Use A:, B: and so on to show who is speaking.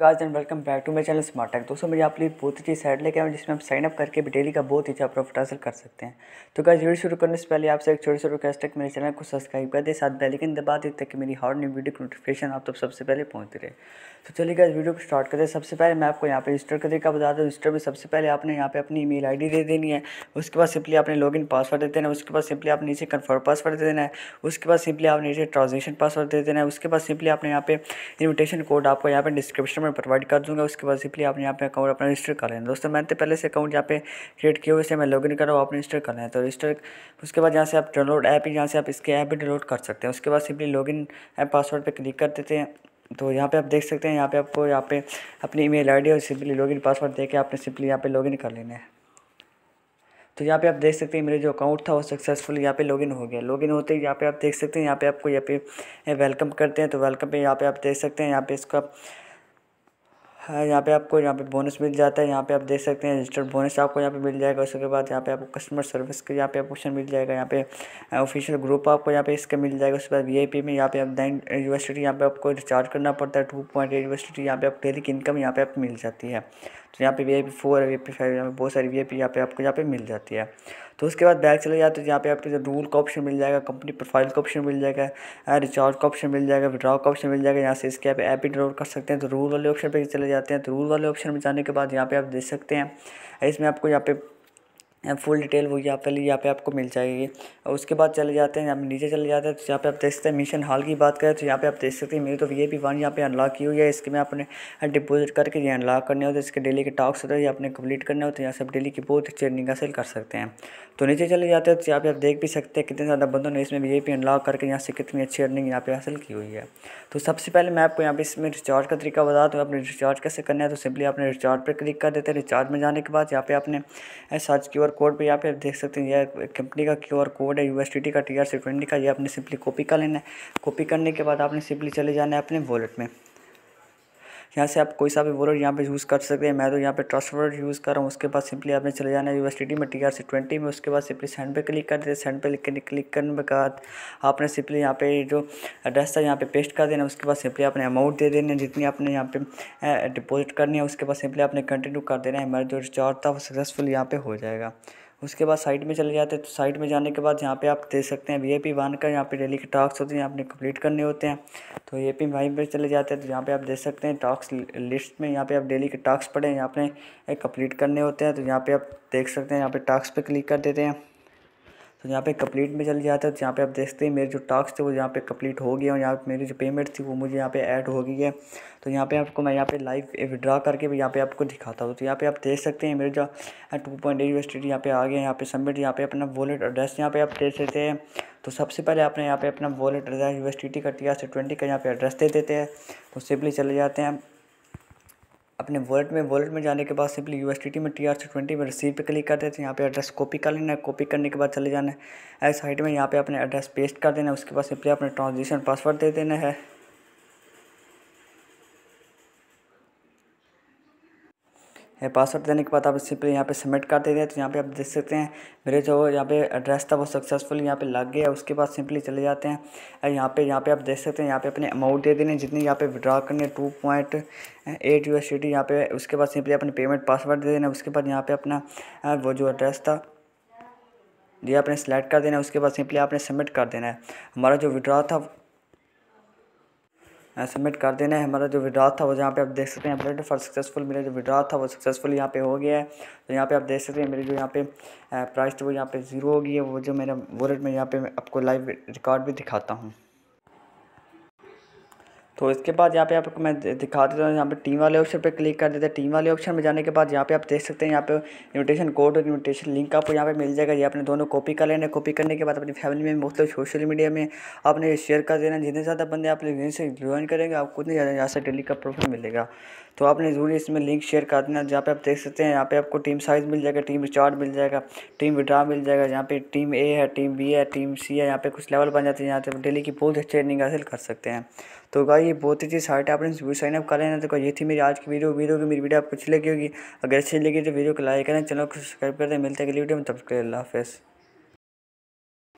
A: गाज and welcome back to मेरे channel smart tech दोस्तों मेरी आप लिए बहुत ही साइड लेके आए जिसमें आप साइन अप करके भी डेली का बहुत ही अच्छा प्रॉफिट हासिल कर सकते हैं तो गाज वीडियो शुरू करने से पहले आपसे एक छोटी सी रिक्वेस्ट है मेरे चैनल को सब्सक्राइब कर दे साथ बेल आइकन दबा दे ताकि मेरी हर न्यू वीडियो की नोटिफिकेशन आप तो सबसे पहले पहुँच रहे तो चलिए गाज वीडियो को स्टार्ट करते सबसे पहले मैं आपको यहाँ पर रजिस्टर का तरीका बता दूँ रजिस्टर में सबसे पहले आपने यहाँ पर अपनी ईमेल आईडी दे देनी है उसके बाद सिंपली आपने लॉग इन पासवर्ड दे देना है उसके बाद सिंपली आप नीचे कन्फर्म पासवर्ड दे देना है उसके बाद सिंपली आप नीचे ट्रांजेक्शन पासवर्ड दे देना है उसके बाद सिंपली आपने यहाँ पे इन्विटेशन कोड आपको यहाँ पर डिस्क्रिप्शन दोस्तों प्रोवाइड कर दूँगा उसके बाद सिंपली आपने यहाँ पे अकाउंट अपना रजिस्टर कर लेना दोस्तों मैंने तो पहले से अकाउंट यहाँ पे क्रिएट किया हुए से मैं लॉगिन कर रहा हूँ आपने रजिस्टर कर लेना तो रजिस्टर उसके बाद यहाँ से आप डाउनलोड ऐप ही यहाँ से आप इसके ऐप भी डाउनलोड कर सकते हैं उसके बाद सिंपली लॉगिन ऐप पासवर्ड पर क्लिक कर देते हैं तो यहाँ पे आप देख सकते हैं यहाँ पे आपको यहाँ पे अपनी ईमेल आईडी और सिंपली लॉगिन पासवर्ड देके आपने सिंपली यहाँ पे लॉगिन कर लेना है तो यहाँ पे आप देख सकते हैं मेरे जो अकाउंट था वो सक्सेसफुल यहाँ पे लॉगिन हो गया लॉगिन होते ही यहाँ पे आप देख सकते हैं यहाँ पे आपको यहाँ पे वेलकम करते हैं तो वेलकम पे यहाँ पे आप देख सकते हैं यहाँ पे इसको आप यहाँ पे आपको यहाँ पे बोनस मिल जाता है यहाँ पे आप देख सकते हैं रजिस्टर्ड बोनस आपको यहाँ पे मिल जाएगा उसके बाद यहाँ पे आपको कस्टमर सर्विस के यहाँ पे ऑप्शन मिल जाएगा यहाँ पे ऑफिशियल ग्रुप आपको यहाँ पे इसका मिल जाएगा उसके बाद वीआईपी में यहाँ पे आप दैन यूनिवर्सिटी यहाँ पे आपको रिचार्ज करना पड़ता है टू पॉइंट यूनिवर्सिटी यहाँ पे आप डेली की इनकम यहाँ पे आपको मिल जाती है तो यहाँ पे V I P four V I P five यहाँ पे बहुत सारी वी आई पी यहाँ पे आपको यहाँ पे मिल जाती है तो उसके बाद बैक चले जाते हैं यहाँ पे जो रूल का ऑप्शन मिल जाएगा कंपनी प्रोफाइल का ऑप्शन मिल जाएगा रिचार्ज का ऑप्शन मिल जाएगा विड्रॉ का ऑप्शन मिल जाएगा यहाँ से इसके आप ऐप डाउनलोड कर सकते हैं तो रूल वाले ऑप्शन पर चले जाते हैं तो रूल वाले ऑप्शन में जाने के बाद यहाँ पर आप देख सकते हैं इसमें आपको यहाँ पे फुल डिटेल वो यहाँ पे यहाँ पे आपको मिल जाएगी और उसके बाद चले जाते हैं यहाँ नीचे चले जाते हैं तो यहाँ पे आप देख सकते हैं मिशन हॉल की बात करें तो यहाँ पे आप देख सकते हैं मेरी तो वी पी वन यहाँ पे अनलॉक की हुई है इसके में आपने डिपोजिट करके ये अनलॉक करने होते हैं इसके डेली के टॉक्स होते हैं ये आपने कंप्लीट करने होते हैं यहाँ से आप डेली की बहुत अच्छी अर्निंग हासिल कर सकते हैं तो नीचे चले जाते हैं तो यहाँ पे आप देख भी सकते हैं कितने ज़्यादा बंदों ने इसमें वी पी अनलॉक करके यहाँ से कितनी अच्छी अर्निंग यहाँ पे हासिल की हुई है तो सबसे पहले मैं आपको यहाँ पे इसमें रिचार्ज का तरीका बता दूँ आपने रिचार्ज कैसे करना है तो सिंपली आपने रिचार्ज पर क्लिक कर देते हैं रिचार्ज में जाने के बाद यहाँ पे आपने सर्च की कोड पे यहाँ पे आप देख सकते हैं यह कंपनी का क्यू आर कोड है टी का टी आर सी ट्वेंटी का ये आपने सिंपली कॉपी कर लेना है कॉपी करने के बाद आपने सिंपली चले जाना है अपने वॉलेट में यहाँ से आप कोई सा भी वॉलेट यहाँ पे यूज़ कर सकते हैं मैं तो यहाँ पे ट्रस्ट वॉलेट यूज़ कर रहा हूँ उसके बाद सिंपली आपने चले जाना है यूएसडी में टी आर सी ट्वेंटी में उसके बाद सिंपली सेंड पे क्लिक कर देते सेंड पे क्लिक करने के बाद आपने सिंपली यहाँ पे जो एड्रेस था यहाँ पे पेस्ट कर देना उसके बाद सिंपली आपने अमाउंट दे देना जितनी आपने यहाँ पे डिपोजिट करनी है उसके बाद सिंपली आपने कंटिन्यू कर देना है हमारा जो रिचार्ज था वो सक्सेसफुल यहाँ पर हो जाएगा उसके बाद साइड में चले जाते हैं तो साइड में जाने के बाद यहाँ पे आप देख सकते हैं वी आई पी वन का यहाँ पे डेली के टास्क होते हैं आपने कंप्लीट करने होते हैं तो ए पी वाइव पर चले जाते हैं तो यहाँ पे आप देख सकते हैं टास्क लिस्ट में यहाँ पे आप डेली के टास्क पढ़ें यहाँ पे कंप्लीट करने होते हैं तो यहाँ पे आप देख सकते हैं यहाँ पे टास्क पर क्लिक कर देते हैं तो यहाँ पे कंप्लीट में चल जाता है तो यहाँ पे आप देखते हैं मेरे जो टास्क थे वो यहाँ पे कंप्लीट हो गया और यहाँ पर मेरी जो पेमेंट थी वो मुझे यहाँ पे ऐड हो गई है तो यहाँ पे आपको मैं यहाँ पे लाइव विड्रा करके भी यहाँ पे आपको दिखाता हूँ तो यहाँ पे आप देख सकते हैं मेरे जो टू पॉइंट एट यूनिवर्सिटी यहाँ पे आ गया यहाँ पे सबमिट यहाँ पे अपना वॉलेट एड्रेस यहाँ पे आप दे देते हैं तो सबसे पहले आपने यहाँ पे अपना वॉलेट एड्रेस यूनिवर्सिटी का टी आर से ट्वेंटी का यहाँ पे एड्रेस दे देते हैं तो सिंपली चले जाते हैं अपने वॉलेट में वॉलेट में जाने के बाद सिंपली यू में टी आर सी ट्वेंटी में रिसीव पे क्लिक कर देते हैं यहाँ पे एड्रेस कॉपी कर लेना है कॉपी करने के बाद चले जाना है एस साइड में यहाँ पे अपने एड्रेस पेस्ट कर देना है उसके बाद सिंपली अपने ट्रांजेक्शन पासवर्ड दे देना है पासवर्ड देने के बाद आप सिंपली यहाँ पे सबमिट कर देते हैं तो यहाँ पे आप देख सकते हैं मेरे जो यहाँ पे एड्रेस था वो सक्सेसफुल यहाँ पे लग गया उसके बाद सिंपली चले जाते हैं यहाँ पे यहाँ पे आप देख सकते हैं यहाँ पे अपने अमाउंट दे देने जितनी यहाँ पे विड्रॉ करने two point eight U S T यहाँ पे उसके बाद सिंपली अपने पेमेंट पासवर्ड दे देना उसके बाद यहाँ पे अपना वो जो एड्रेस था ये आपने सेलेक्ट कर देना है उसके बाद सिंपली आपने सबमिट कर देना है हमारा जो विड्रॉ था सबमिट कर देना है हमारा जो विड्रा था वो जहाँ पे आप देख सकते हैं अपडेट फॉर सक्सेसफुल मेरा जो विड्रा था वो सक्सेसफुल यहाँ पे हो गया है तो यहाँ पे आप देख सकते हैं मेरी जो यहाँ पे प्राइस थी वो यहाँ पे ज़ीरो हो गई है वो जो मेरा वॉलेट में यहाँ पे मैं आपको लाइव रिकॉर्ड भी दिखाता हूँ तो इसके बाद यहाँ पे आपको मैं दिखा देता हूँ यहाँ पे टीम वाले ऑप्शन पे क्लिक कर देते हैं टीम वाले ऑप्शन में जाने के बाद यहाँ पे आप देख सकते हैं यहाँ पे इन्विटेशन कोड और इन्विटेशन लिंक आपको यहाँ पे मिल जाएगा ये अपने दोनों कॉपी कर लेना कॉपी करने के बाद अपनी फैमिली में मतलब सोशल मीडिया में आपने शेयर कर देना जितने ज़्यादा बंदे आप जिन से ज्वाइन करेंगे आपको उतने ज़्यादा यहाँ से डेली का प्रॉफिट मिलेगा तो आपने जरूरी इसमें लिंक शेयर कर देना जहाँ पे आप देख सकते हैं यहाँ पे आपको टीम साइज़ मिल जाएगा टीम चार्ट मिल जाएगा टीम विड्रा मिल जाएगा यहाँ पे टीम ए है टीम बी है टीम सी है यहाँ पे कुछ लेवल बन जाते हैं यहाँ पे डेली की बहुत अच्छी अर्निंग हासिल कर सकते हैं तो गाई ये बहुत अच्छी साइट है आपने साइन अप कर लेना तो ये थी मेरी आज की वीडियो वीडियो की मेरी वीडियो आपको अच्छी लगी होगी अगर अच्छी लगी तो वीडियो को लाइक करें चैनल को सब्सक्राइब करें मिलते हैं अगली वीडियो में तब तक के लिए हाफ़